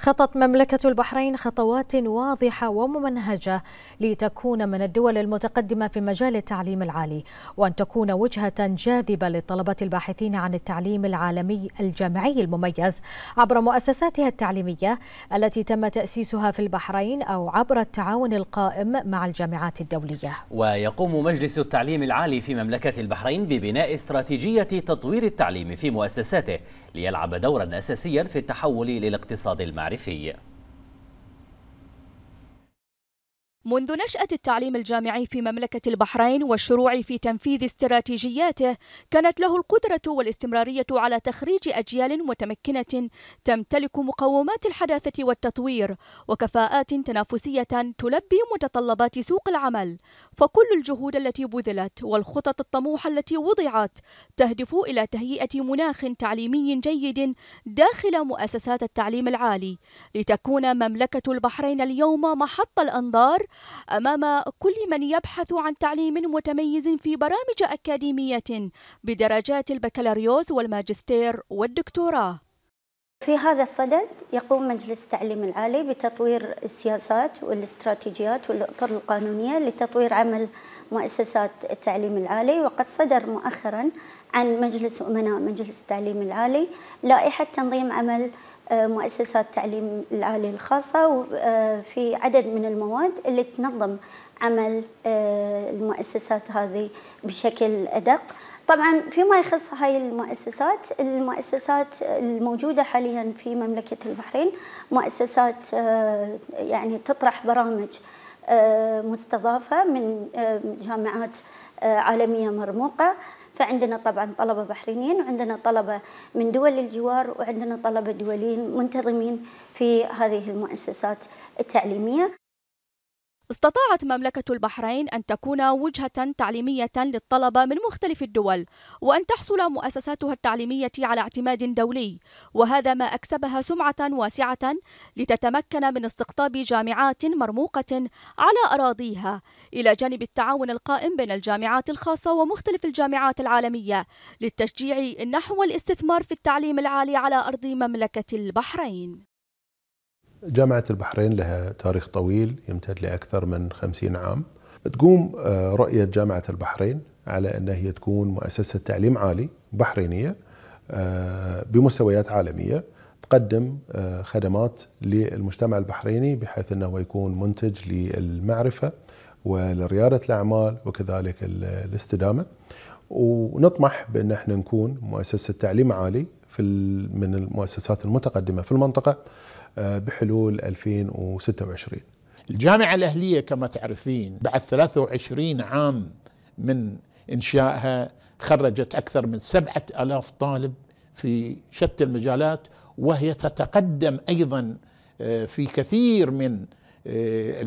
خطت مملكة البحرين خطوات واضحة وممنهجة لتكون من الدول المتقدمة في مجال التعليم العالي وأن تكون وجهة جاذبة للطلبة الباحثين عن التعليم العالمي الجامعي المميز عبر مؤسساتها التعليمية التي تم تأسيسها في البحرين أو عبر التعاون القائم مع الجامعات الدولية ويقوم مجلس التعليم العالي في مملكة البحرين ببناء استراتيجية تطوير التعليم في مؤسساته ليلعب دورا أساسيا في التحول للاقتصاد المعرفي cara منذ نشأة التعليم الجامعي في مملكة البحرين والشروع في تنفيذ استراتيجياته كانت له القدرة والاستمرارية على تخريج أجيال متمكنة تمتلك مقومات الحداثة والتطوير وكفاءات تنافسية تلبي متطلبات سوق العمل فكل الجهود التي بذلت والخطط الطموحة التي وضعت تهدف إلى تهيئة مناخ تعليمي جيد داخل مؤسسات التعليم العالي لتكون مملكة البحرين اليوم محط الأنظار أمام كل من يبحث عن تعليم متميز في برامج أكاديمية بدرجات البكالوريوس والماجستير والدكتوراه في هذا الصدد يقوم مجلس التعليم العالي بتطوير السياسات والاستراتيجيات والاطر القانونيه لتطوير عمل مؤسسات التعليم العالي وقد صدر مؤخرا عن مجلس امناء مجلس التعليم العالي لائحه تنظيم عمل مؤسسات تعليم العالي الخاصة وفي آه، عدد من المواد اللي تنظم عمل آه، المؤسسات هذه بشكل أدق طبعا فيما يخص هاي المؤسسات المؤسسات الموجودة حاليا في مملكة البحرين مؤسسات آه، يعني تطرح برامج مستضافة من جامعات عالمية مرموقة فعندنا طبعا طلبة بحرينيين وعندنا طلبة من دول الجوار وعندنا طلبة دوليين منتظمين في هذه المؤسسات التعليمية استطاعت مملكة البحرين أن تكون وجهة تعليمية للطلبة من مختلف الدول وأن تحصل مؤسساتها التعليمية على اعتماد دولي وهذا ما أكسبها سمعة واسعة لتتمكن من استقطاب جامعات مرموقة على أراضيها إلى جانب التعاون القائم بين الجامعات الخاصة ومختلف الجامعات العالمية للتشجيع نحو الاستثمار في التعليم العالي على أرض مملكة البحرين جامعة البحرين لها تاريخ طويل يمتد لأكثر من خمسين عام تقوم آه، رؤية جامعة البحرين على أن هي تكون مؤسسة تعليم عالي بحرينية آه، بمستويات عالمية تقدم آه، خدمات للمجتمع البحريني بحيث أنه يكون منتج للمعرفة ولريادة الأعمال وكذلك الاستدامة ونطمح بأن احنا نكون مؤسسة تعليم عالي في من المؤسسات المتقدمة في المنطقة آه، بحلول 2026 الجامعة الأهلية كما تعرفين بعد 23 عام من إنشائها خرجت أكثر من سبعة ألاف طالب في شتى المجالات وهي تتقدم أيضا آه، في كثير من آه،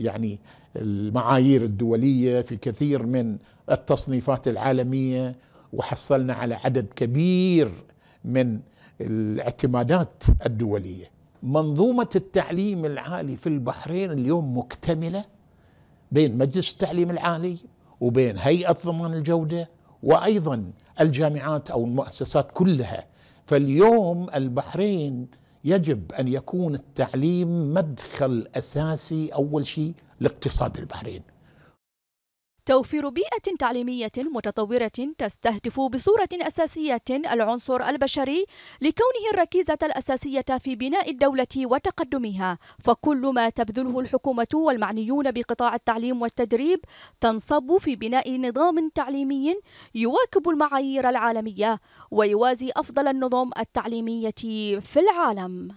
يعني المعايير الدولية في كثير من التصنيفات العالمية وحصلنا على عدد كبير من الاعتمادات الدوليه منظومه التعليم العالي في البحرين اليوم مكتمله بين مجلس التعليم العالي وبين هيئه ضمان الجوده وايضا الجامعات او المؤسسات كلها فاليوم البحرين يجب ان يكون التعليم مدخل اساسي اول شيء لاقتصاد البحرين توفير بيئة تعليمية متطورة تستهدف بصورة أساسية العنصر البشري لكونه الركيزة الأساسية في بناء الدولة وتقدمها، فكل ما تبذله الحكومة والمعنيون بقطاع التعليم والتدريب تنصب في بناء نظام تعليمي يواكب المعايير العالمية ويوازي أفضل النظم التعليمية في العالم.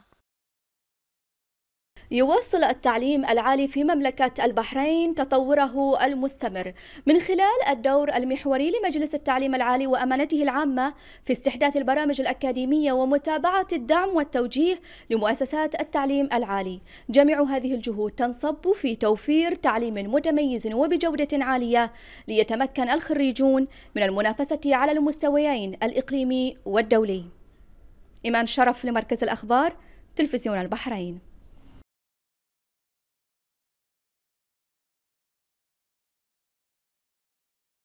يواصل التعليم العالي في مملكة البحرين تطوره المستمر من خلال الدور المحوري لمجلس التعليم العالي وأمانته العامة في استحداث البرامج الأكاديمية ومتابعة الدعم والتوجيه لمؤسسات التعليم العالي جميع هذه الجهود تنصب في توفير تعليم متميز وبجودة عالية ليتمكن الخريجون من المنافسة على المستويين الإقليمي والدولي إيمان شرف لمركز الأخبار تلفزيون البحرين